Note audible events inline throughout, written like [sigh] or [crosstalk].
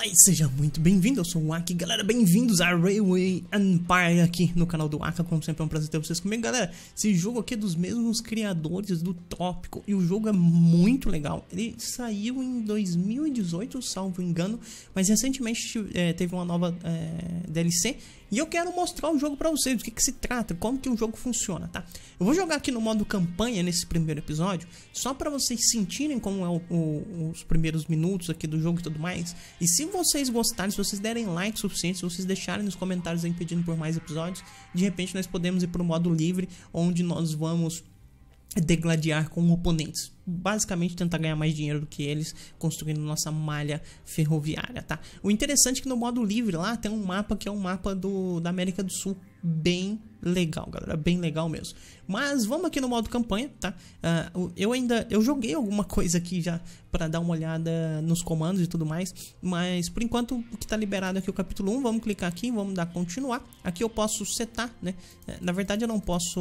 Olá e seja muito bem-vindo, eu sou o Aki, galera, bem-vindos a Railway Empire aqui no canal do Aka, como sempre é um prazer ter vocês comigo, galera, esse jogo aqui é dos mesmos criadores do Tópico e o jogo é muito legal, ele saiu em 2018, salvo engano, mas recentemente é, teve uma nova é, DLC e eu quero mostrar o jogo para vocês, do que, que, se trata, como que o jogo funciona, tá? Eu vou jogar aqui no modo campanha nesse primeiro episódio, só para vocês sentirem como é o, o, os primeiros minutos aqui do jogo e tudo mais. E se vocês gostarem, se vocês derem like suficiente, se vocês deixarem nos comentários aí pedindo por mais episódios, de repente nós podemos ir para o modo livre, onde nós vamos é degladiar com oponentes. Basicamente tentar ganhar mais dinheiro do que eles construindo nossa malha ferroviária, tá? O interessante é que no modo livre lá tem um mapa que é um mapa do, da América do Sul, bem legal, galera, bem legal mesmo. Mas vamos aqui no modo campanha, tá? Uh, eu ainda, eu joguei alguma coisa aqui já para dar uma olhada nos comandos e tudo mais, mas por enquanto o que tá liberado aqui é o capítulo 1, vamos clicar aqui, vamos dar continuar. Aqui eu posso setar, né? É, na verdade eu não posso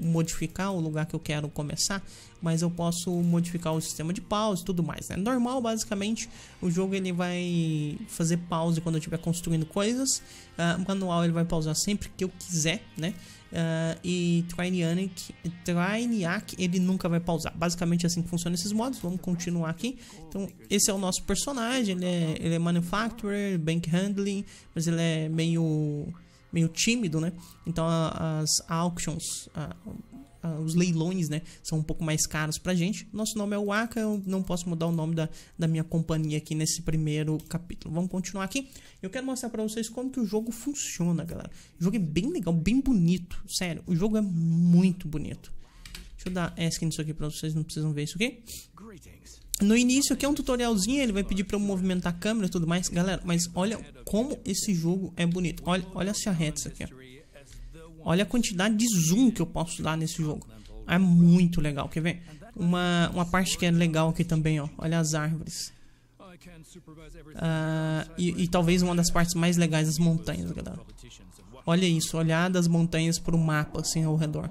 modificar o lugar que eu quero começar, mas eu posso modificar o sistema de pause e tudo mais, né? Normal, basicamente, o jogo ele vai fazer pause quando eu estiver construindo coisas, uh, o manual ele vai pausar sempre que eu quiser, né? Uh, e Trainiac, ele nunca vai pausar. Basicamente é assim que funciona esses modos. Vamos continuar aqui. Então, esse é o nosso personagem. Ele é, ele é manufacturer, bank handling, mas ele é meio, meio tímido, né? Então, as auctions, uh, os leilões, né, são um pouco mais caros pra gente. Nosso nome é o Waka, eu não posso mudar o nome da, da minha companhia aqui nesse primeiro capítulo. Vamos continuar aqui. Eu quero mostrar pra vocês como que o jogo funciona, galera. O jogo é bem legal, bem bonito, sério. O jogo é muito bonito. Deixa eu dar ESC nisso aqui pra vocês, não precisam ver isso aqui. No início aqui é um tutorialzinho, ele vai pedir para eu movimentar a câmera e tudo mais. Galera, mas olha como esse jogo é bonito. Olha, olha as charretes aqui, ó. Olha a quantidade de zoom que eu posso dar nesse jogo. É muito legal, quer ver? Uma, uma parte que é legal aqui também, ó. Olha as árvores. Ah, e, e, talvez uma das partes mais legais das montanhas, galera. Olha isso, olhar das montanhas pro mapa, assim, ao redor.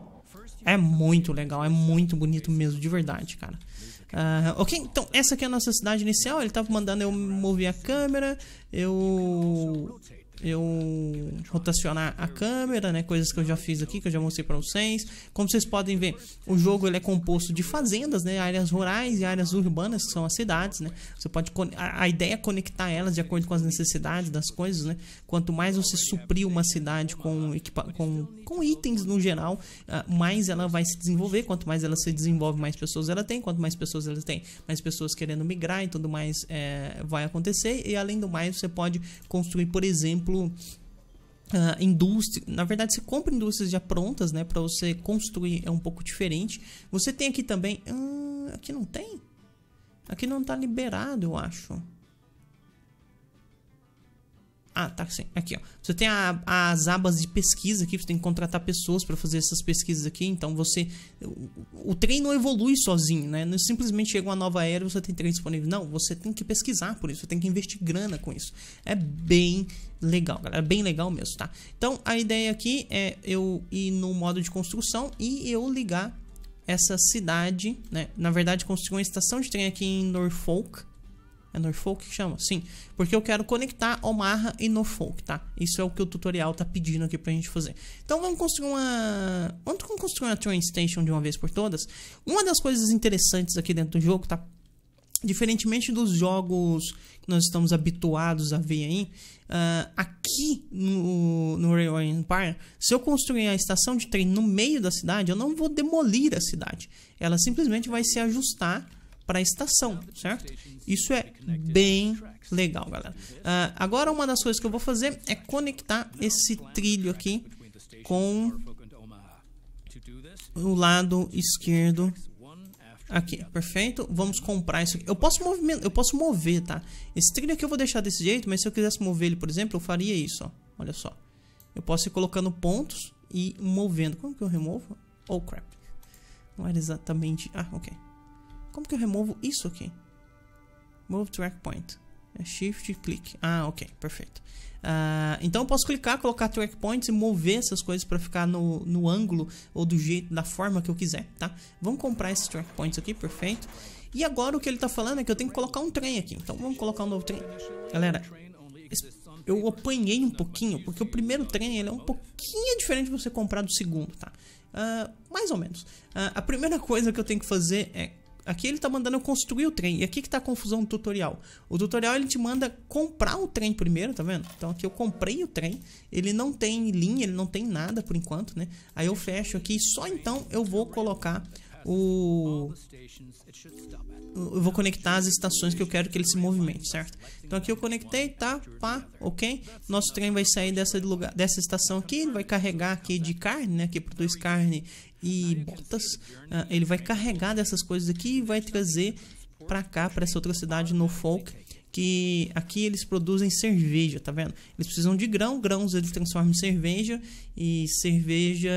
É muito legal, é muito bonito mesmo, de verdade, cara. Uh, ok, então essa aqui é a nossa cidade inicial. Ele tava mandando eu mover a câmera. Eu eu rotacionar a câmera, né? Coisas que eu já fiz aqui, que eu já mostrei para vocês. Como vocês podem ver, o jogo ele é composto de fazendas, né? Áreas rurais e áreas urbanas, que são as cidades, né? Você pode a, ideia é conectar elas de acordo com as necessidades das coisas, né? Quanto mais você suprir uma cidade com, com, com itens no geral, ah, mais ela vai se desenvolver. Quanto mais ela se desenvolve, mais pessoas ela tem. Quanto mais pessoas ela tem, mais pessoas querendo migrar e tudo mais é, vai acontecer. E além do mais, você pode construir, por exemplo, exemplo, Uh, ah, indústria, na verdade você compra indústrias já prontas, né, para você construir é um pouco diferente. Você tem aqui também, uh, aqui não tem, aqui não tá liberado, eu acho. Ah, tá sim. Aqui, ó. Você tem a, as abas de pesquisa aqui, você tem que contratar pessoas para fazer essas pesquisas aqui, então você... O, o trem não evolui sozinho, né? Não é simplesmente chega uma nova era e você tem trem disponível. Não, você tem que pesquisar por isso, você tem que investir grana com isso. É bem legal, galera. É bem legal mesmo, tá? Então, a ideia aqui é eu ir no modo de construção e eu ligar essa cidade, né? Na verdade, construir uma estação de trem aqui em Norfolk, é Norfolk que chama? Sim, porque eu quero conectar Omaha e Norfolk, tá? Isso é o que o tutorial tá pedindo aqui pra gente fazer. Então vamos construir uma... Vamos construir uma train station de uma vez por todas. Uma das coisas interessantes aqui dentro do jogo, tá? Diferentemente dos jogos que nós estamos habituados a ver aí, uh, aqui no, no Railway Empire, se eu construir a estação de trem no meio da cidade, eu não vou demolir a cidade. Ela simplesmente vai se ajustar para a estação, certo? Isso é bem legal, galera. Uh, agora, uma das coisas que eu vou fazer é conectar esse trilho aqui com o lado esquerdo aqui, perfeito? Vamos comprar isso aqui. Eu posso movimentar, eu posso mover, tá? Esse trilho aqui eu vou deixar desse jeito, mas se eu quisesse mover ele, por exemplo, eu faria isso, ó. Olha só. Eu posso ir colocando pontos e movendo. Como que eu removo? Oh, crap. Não era exatamente... Ah, ok. Como que eu removo isso aqui? Move Track Point. É shift e clique. Ah, ok, perfeito. Uh, então eu posso clicar, colocar track points e mover essas coisas para ficar no, no ângulo ou do jeito, da forma que eu quiser, tá? Vamos comprar esses track points aqui, perfeito. E agora o que ele tá falando é que eu tenho que colocar um trem aqui. Então vamos colocar um novo trem. Galera, eu apanhei um pouquinho, porque o primeiro trem ele é um pouquinho diferente de você comprar do segundo, tá? Uh, mais ou menos. Uh, a primeira [laughs] coisa que eu tenho que fazer é Aqui ele está mandando eu construir o trem. E aqui que está a confusão do tutorial. O tutorial ele te manda comprar o trem primeiro, tá vendo? Então aqui eu comprei o trem. Ele não tem linha, ele não tem nada por enquanto, né? Aí eu fecho aqui e só então eu vou colocar o... Eu vou conectar as estações que eu quero que ele se movimente, certo? Então aqui eu conectei, tá? Pá, ok? Nosso trem vai sair dessa, lugar, dessa estação aqui, ele vai carregar aqui de carne, né? Que produz carne e botas. Ah, ele vai carregar dessas coisas aqui e vai trazer para cá, para essa outra cidade, no Folk que aqui eles produzem cerveja, tá vendo? Eles precisam de grão, grãos eles transformam em cerveja e cerveja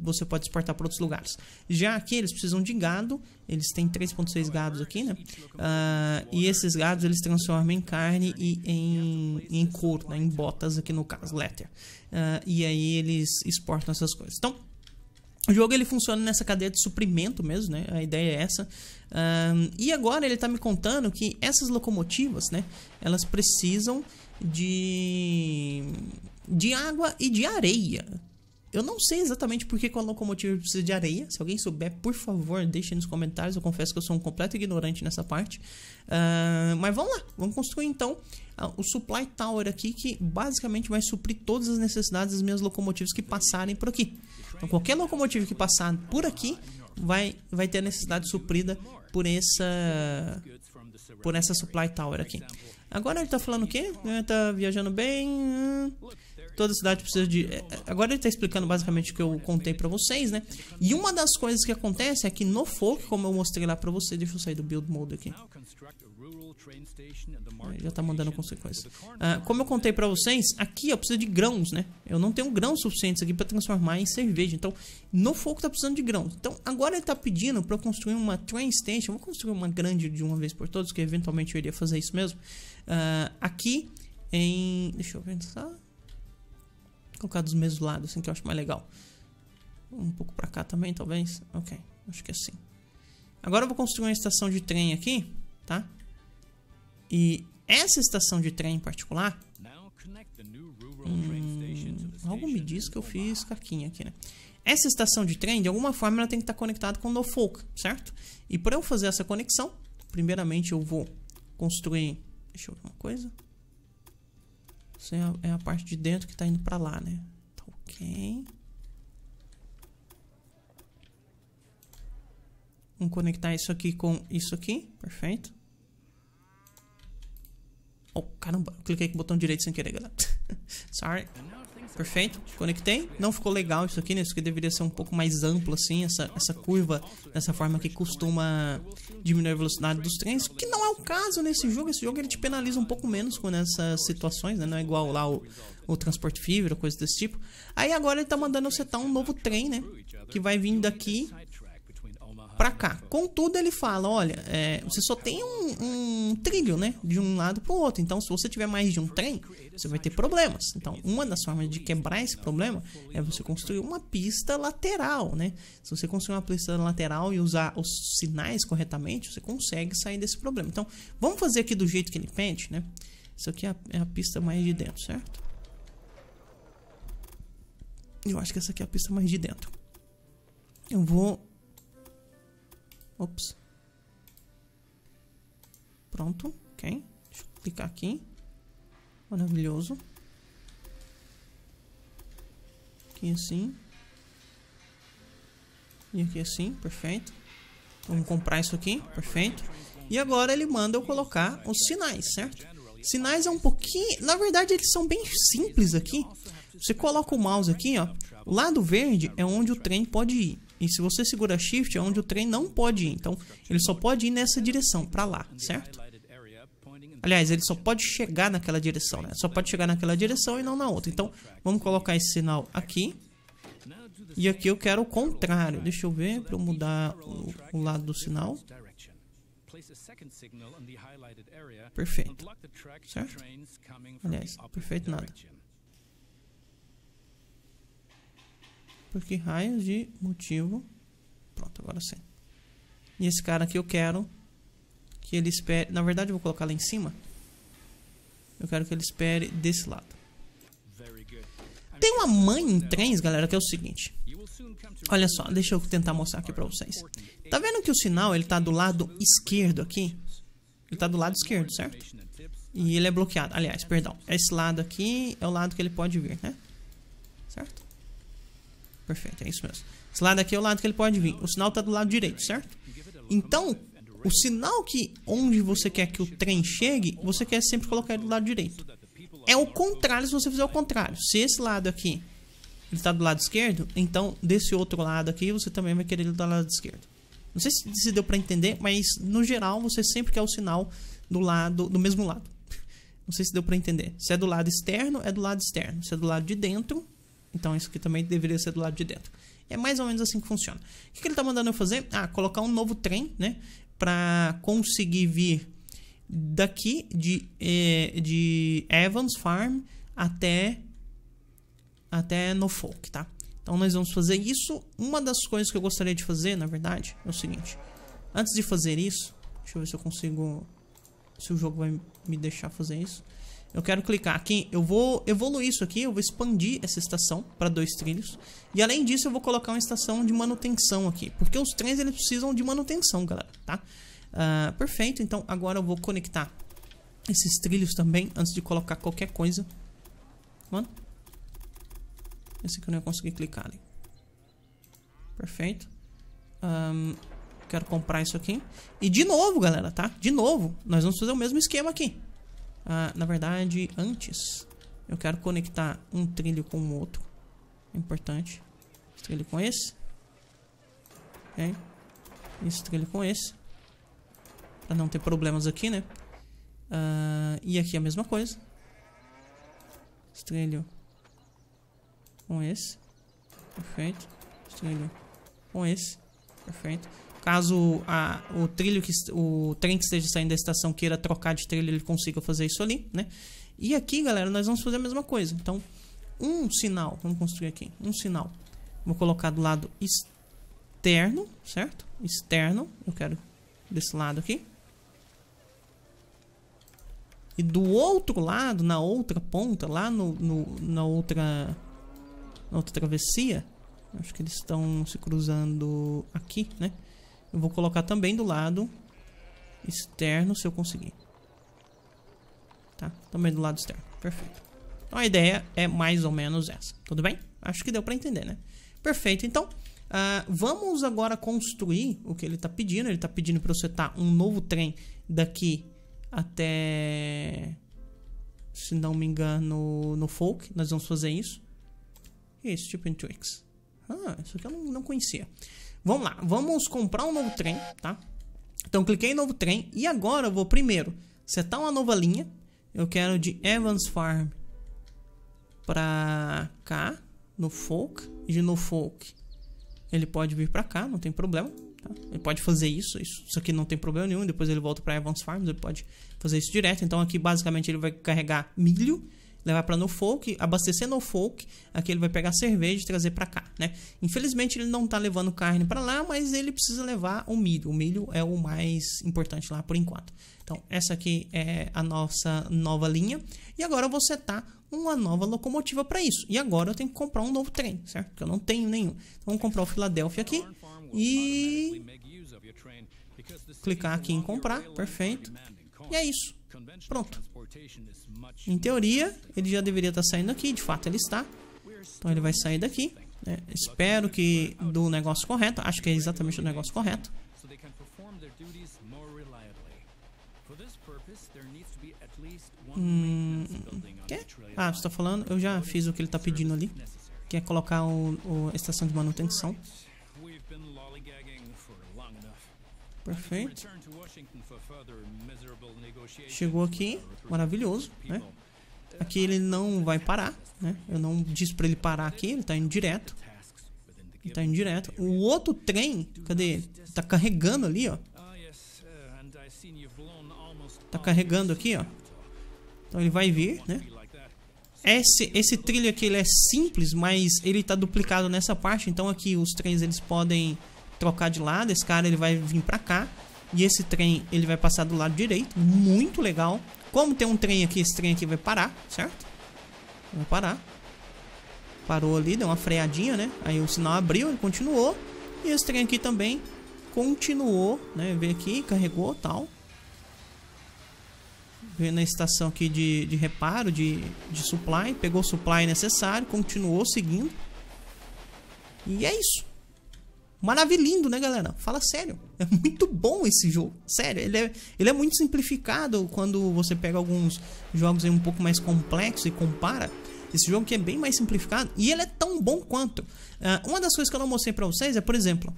você pode exportar para outros lugares. Já aqui eles precisam de gado, eles têm 3.6 gados aqui, né? Uh, e esses gados eles transformam em carne e em, em couro, né? em botas aqui no caso, letter. Uh, ah, e aí eles exportam essas coisas. Então, o jogo ele funciona nessa cadeia de suprimento mesmo, né? A ideia é essa. Um, e agora ele está me contando que essas locomotivas, né? Elas precisam de de água e de areia. Eu não sei exatamente por que a locomotiva precisa de areia. Se alguém souber, por favor, deixe nos comentários. Eu confesso que eu sou um completo ignorante nessa parte. Uh, mas vamos lá, vamos construir então uh, o Supply Tower aqui, que basicamente vai suprir todas as necessidades das minhas locomotivas que passarem por aqui. Então qualquer locomotiva que passar por aqui vai, vai ter a necessidade suprida por essa por essa Supply Tower aqui. Agora ele tá falando o quê? Ele tá viajando bem... Hum toda cidade precisa de. É, é, agora ele está explicando basicamente o que eu contei para vocês, né? E uma das coisas que acontece é que no folk, como eu mostrei lá para vocês, deixa eu sair do build mode aqui. Já está mandando consequências. Ah, como eu contei para vocês, aqui eu preciso de grãos, né? Eu não tenho grãos suficientes aqui para transformar em cerveja. Então, no fogo está precisando de grãos. Então, agora ele está pedindo para eu construir uma train station. vou construir uma grande de uma vez por todas, que eventualmente eu iria fazer isso mesmo. Uh, aqui em... Deixa eu pensar colocar dos mesmos lados, assim, que eu acho mais legal. Um pouco pra cá também, talvez. Ok, acho que é assim. Agora eu vou construir uma estação de trem aqui, tá? E essa estação de trem em particular... Hum, algo me diz que eu fiz caquinha aqui, né? Essa estação de trem, de alguma forma, ela tem que estar tá conectada com o Norfolk, certo? E para eu fazer essa conexão, primeiramente eu vou construir... Deixa eu ver uma coisa... Isso é a, é a parte de dentro que está indo para lá, né? Tá ok. Vamos conectar isso aqui com isso aqui. Perfeito. Oh, caramba. Cliquei com o botão direito sem querer, galera. [laughs] Sorry. Perfeito, conectei. Não ficou legal isso aqui, né? Isso aqui deveria ser um pouco mais amplo, assim, essa, essa curva, dessa forma que costuma diminuir a velocidade dos trens, que não é o caso nesse jogo. Esse jogo ele te penaliza um pouco menos com essas situações, né? Não é igual lá o, o transporte fibra, coisa desse tipo. Aí agora ele tá mandando eu setar um novo trem, né? Que vai vir daqui para cá. Contudo, ele fala: olha, é, você só tem um, um, trilho, né? De um lado para o outro. Então, se você tiver mais de um trem, você vai ter problemas. Então, uma das formas de quebrar esse problema é você construir uma pista lateral, né? Se você construir uma pista lateral e usar os sinais corretamente, você consegue sair desse problema. Então, vamos fazer aqui do jeito que ele pede, né? Isso aqui é a, é a pista mais de dentro, certo? Eu acho que essa aqui é a pista mais de dentro. Eu vou Ops. Pronto, ok. Deixa eu clicar aqui. Maravilhoso. Aqui assim. E aqui assim, perfeito. Então, vamos comprar isso aqui, perfeito. E agora ele manda eu colocar os sinais, certo? Sinais é um pouquinho... Na verdade, eles são bem simples aqui. Você coloca o mouse aqui, ó. O lado verde é onde o trem pode ir. E se você segura shift é onde o trem não pode ir. Então, ele só pode ir nessa direção, para lá, certo? Aliás, ele só pode chegar naquela direção, né? Só pode chegar naquela direção e não na outra. Então, vamos colocar esse sinal aqui. E aqui eu quero o contrário. Deixa eu ver para eu mudar o, o lado do sinal. Perfeito. Certo? Aliás, perfeito nada. Porque raios de motivo. Pronto, agora sim. E esse cara aqui eu quero que ele espere. Na verdade, eu vou colocar lá em cima. Eu quero que ele espere desse lado. Tem uma mãe em trens, galera, que é o seguinte. Olha só, deixa eu tentar mostrar aqui pra vocês. Tá vendo que o sinal, ele tá do lado esquerdo aqui? Ele tá do lado esquerdo, certo? E ele é bloqueado. Aliás, perdão. Esse lado aqui é o lado que ele pode vir, né? Perfeito, é isso mesmo. Esse lado aqui é o lado que ele pode vir. O sinal está do lado direito, certo? Então, o sinal que onde você quer que o trem chegue, você quer sempre colocar ele do lado direito. É o contrário se você fizer o contrário. Se esse lado aqui está do lado esquerdo, então desse outro lado aqui você também vai querer ele do lado esquerdo. Não sei se, se deu para entender, mas no geral você sempre quer o sinal do lado do mesmo lado. Não sei se deu para entender. Se é do lado externo, é do lado externo. Se é do lado de dentro, então isso aqui também deveria ser do lado de dentro. É mais ou menos assim que funciona. O que, ele está mandando eu fazer? Ah, colocar um novo trem, né? Para conseguir vir daqui de, eh, de Evans Farm até, até Norfolk, tá? Então nós vamos fazer isso. Uma das coisas que eu gostaria de fazer, na verdade, é o seguinte. Antes de fazer isso, deixa eu ver se eu consigo... Se o jogo vai me deixar fazer isso. Eu quero clicar aqui, eu vou evoluir isso aqui, eu vou expandir essa estação para dois trilhos. E além disso, eu vou colocar uma estação de manutenção aqui, porque os trens eles precisam de manutenção, galera, tá? Uh, perfeito, então agora eu vou conectar esses trilhos também, antes de colocar qualquer coisa. Mano, esse aqui eu não ia conseguir clicar ali. Perfeito. Um, quero comprar isso aqui. E de novo, galera, tá? De novo, nós vamos fazer o mesmo esquema aqui. Ah, na verdade, antes eu quero conectar um trilho com o outro. É importante. Esse trilho com esse. Ok. Esse trilho com esse. Pra não ter problemas aqui, né? Ah, e aqui a mesma coisa. Esse trilho com esse. Perfeito. Trilho com esse. Perfeito. Caso a, o trilho que o trem que esteja saindo da estação queira trocar de trilho, ele consiga fazer isso ali, né? E aqui, galera, nós vamos fazer a mesma coisa. Então, um sinal, vamos construir aqui, um sinal. Vou colocar do lado externo, certo? Externo, eu quero desse lado aqui. E do outro lado, na outra ponta, lá no, no na outra na outra travessia, acho que eles estão se cruzando aqui, né? Eu vou colocar também do lado externo, se eu conseguir. Tá? Também do lado externo. Perfeito. Então a ideia é mais ou menos essa. Tudo bem? Acho que deu para entender, né? Perfeito. Então, uh, vamos agora construir o que ele está pedindo. Ele está pedindo para eu setar um novo trem daqui até... Se não me engano, no Folk. Nós vamos fazer isso. Isso, tipo and tricks. Ah, isso aqui eu não, não conhecia. Vamos lá, vamos comprar um novo trem, tá? Então cliquei em novo trem e agora eu vou primeiro setar uma nova linha. Eu quero de Evans Farm pra cá, no Folk. E de no Folk ele pode vir pra cá, não tem problema. Tá? Ele pode fazer isso, isso, isso, aqui não tem problema nenhum. Depois ele volta para Evans Farms, ele pode fazer isso direto. Então aqui basicamente ele vai carregar milho levar para Norfolk, abastecer Norfolk, aqui ele vai pegar cerveja e trazer para cá, né? Infelizmente ele não tá levando carne para lá, mas ele precisa levar o milho. O milho é o mais importante lá por enquanto. Então, essa aqui é a nossa nova linha. E agora vou setar tá uma nova locomotiva para isso. E agora eu tenho que comprar um novo trem, certo? Porque eu não tenho nenhum. Então, vamos comprar o Philadelphia aqui e clicar aqui em comprar, perfeito. E é isso. Pronto. Em teoria, ele já deveria estar tá saindo aqui. De fato, ele está. Então, ele vai sair daqui. Né? Espero que do negócio correto. Acho que é exatamente o negócio correto. Hum, hum que? Ah, você está falando? Eu já fiz o que ele está pedindo ali. Que é colocar o, o, a estação de manutenção. Perfeito. Chegou aqui, maravilhoso, né? Aqui ele não vai parar, né? Eu não disse pra ele parar aqui, ele tá indo direto. Ele tá indo direto. O outro trem, cadê ele? Tá carregando ali, ó. Ah, uh, tá carregando aqui, ó. Então ele vai vir, né? Esse, esse trilho aqui ele é simples, mas ele tá duplicado nessa parte. Então aqui os trens eles podem trocar de lado. Esse cara ele vai vir pra cá. E esse trem, ele vai passar do lado direito. Muito legal. Como tem um trem aqui, esse trem aqui vai parar, certo? Vai parar. Parou ali, deu uma freadinha, né? Aí o sinal abriu, ele continuou. E esse trem aqui também continuou, né? Veio aqui, carregou tal. Veio na estação aqui de, de reparo, de, de supply. Pegou o supply necessário, continuou seguindo. E é isso. Maravilhando, né, galera? Fala sério. É muito bom esse jogo. Sério, ele é, ele é muito simplificado quando você pega alguns jogos aí um pouco mais complexos e compara. Esse jogo que é bem mais simplificado e ele é tão bom quanto. Uh, uma das coisas que eu não mostrei pra vocês é, por exemplo,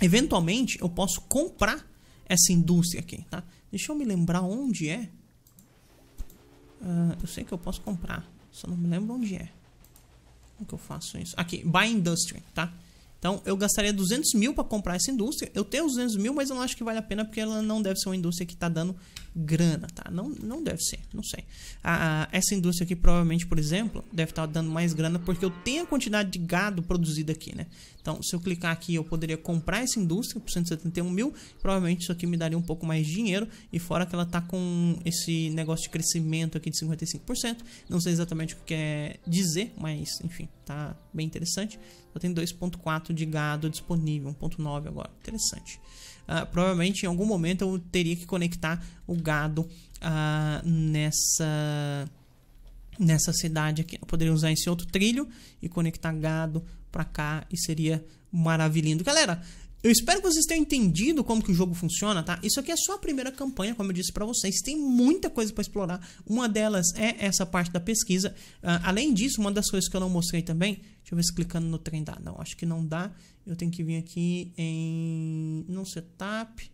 eventualmente eu posso comprar essa indústria aqui, tá? Deixa eu me lembrar onde é. Uh, eu sei que eu posso comprar, só não me lembro onde é. Como que eu faço isso? Aqui, Buy Industry, tá? Então, eu gastaria 200 mil para comprar essa indústria. Eu tenho 200 mil, mas eu não acho que vale a pena porque ela não deve ser uma indústria que está dando grana, tá? Não, não deve ser, não sei. Ah, essa indústria aqui, provavelmente, por exemplo, deve estar tá dando mais grana porque eu tenho a quantidade de gado produzida aqui, né? Então, se eu clicar aqui, eu poderia comprar essa indústria por 171 mil. Provavelmente, isso aqui me daria um pouco mais de dinheiro. E fora que ela tá com esse negócio de crescimento aqui de 55%. Não sei exatamente o que quer dizer, mas, enfim, tá bem interessante. Eu tenho 2.4 de gado disponível, 1.9 agora, interessante. Uh, provavelmente em algum momento eu teria que conectar o gado uh, nessa nessa cidade aqui. Eu poderia usar esse outro trilho e conectar gado para cá e seria maravilhoso Galera, eu espero que vocês tenham entendido como que o jogo funciona, tá? Isso aqui é só a primeira campanha, como eu disse para vocês. Tem muita coisa para explorar. Uma delas é essa parte da pesquisa. Uh, além disso, uma das coisas que eu não mostrei também... Deixa eu ver se clicando no trem dá. Não, acho que não dá. Eu tenho que vir aqui em... No setup...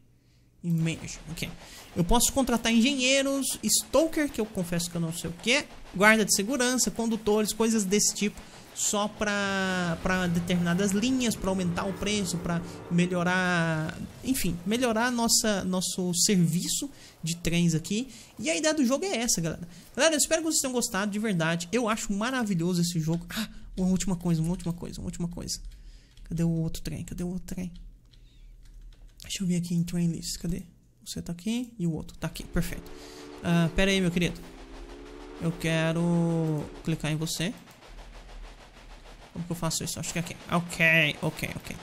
Image. Ok. Eu posso contratar engenheiros, stalker, que eu confesso que eu não sei o que é, guarda de segurança, condutores, coisas desse tipo só para determinadas linhas, para aumentar o preço, para melhorar, enfim, melhorar nossa, nosso serviço de trens aqui. E a ideia do jogo é essa, galera. Galera, eu espero que vocês tenham gostado de verdade. Eu acho maravilhoso esse jogo. Ah, uma última coisa, uma última coisa, uma última coisa. Cadê o outro trem? Cadê o outro trem? Deixa eu ver aqui em train list. Cadê? Você tá aqui e o outro tá aqui. Perfeito. Uh, pera aí, meu querido. Eu quero clicar em você. Como que eu faço isso? Acho que é aqui. Ok, ok, ok.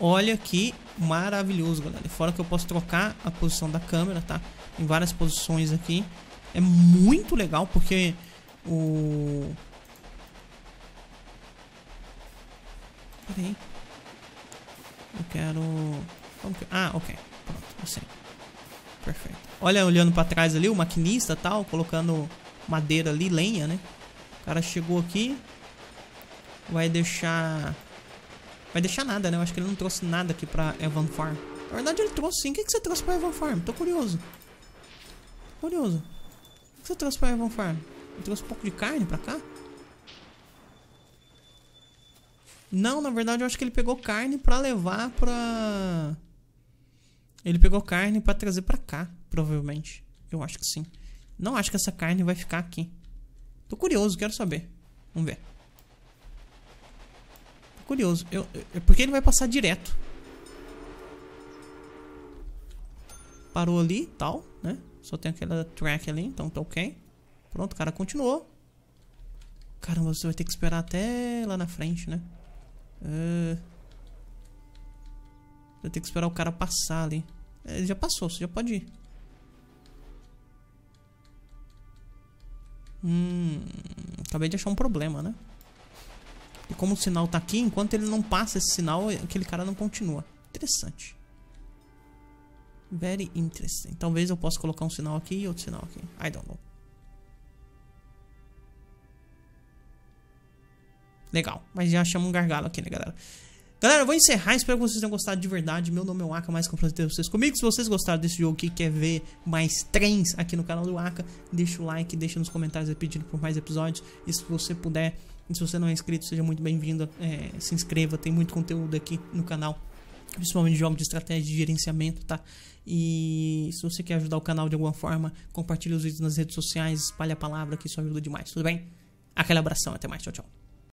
Olha que maravilhoso, galera. Fora que eu posso trocar a posição da câmera, tá? Em várias posições aqui. É muito legal porque o... Pera aí. Eu quero... Que... Ah, ok. Pronto, assim Perfeito. Olha, olhando pra trás ali, o maquinista tal, colocando madeira ali, lenha, né? O cara chegou aqui, vai deixar... Vai deixar nada, né? Eu acho que ele não trouxe nada aqui pra Evan Farm. Na verdade, ele trouxe sim. O que, que você trouxe pra Evan Farm? Tô curioso. curioso. O que você trouxe pra Evan Farm? Ele trouxe um pouco de carne pra cá? Não, na verdade, eu acho que ele pegou carne pra levar pra... Ele pegou carne pra trazer pra cá, provavelmente. Eu acho que sim. Não acho que essa carne vai ficar aqui. Tô curioso, quero saber. Vamos ver curioso. Eu, é porque ele vai passar direto. Parou ali, tal, né? Só tem aquela track ali, então tá ok. Pronto, o cara continuou. Caramba, você vai ter que esperar até lá na frente, né? Uh... Vai ter que esperar o cara passar ali. É, ele já passou, você já pode ir. Hum... Acabei de achar um problema, né? E como o sinal tá aqui, enquanto ele não passa esse sinal, aquele cara não continua. Interessante. Very interesting. Talvez eu possa colocar um sinal aqui e outro sinal aqui. I don't know. Legal, mas já chama um gargalo aqui, né, galera? Galera, eu vou encerrar, espero que vocês tenham gostado de verdade. Meu nome é o Aka, mais com prazer ter vocês comigo. Se vocês gostaram desse jogo e quer ver mais trens aqui no canal do Aka, deixa o like, deixa nos comentários é pedindo por mais episódios. E se você puder e se você não é inscrito, seja muito bem-vindo. É, se inscreva, tem muito conteúdo aqui no canal. Principalmente de jogos de estratégia de gerenciamento, tá? E se você quer ajudar o canal de alguma forma, compartilhe os vídeos nas redes sociais, espalhe a palavra que isso ajuda demais, tudo bem? Aquele abração, até mais, tchau, tchau.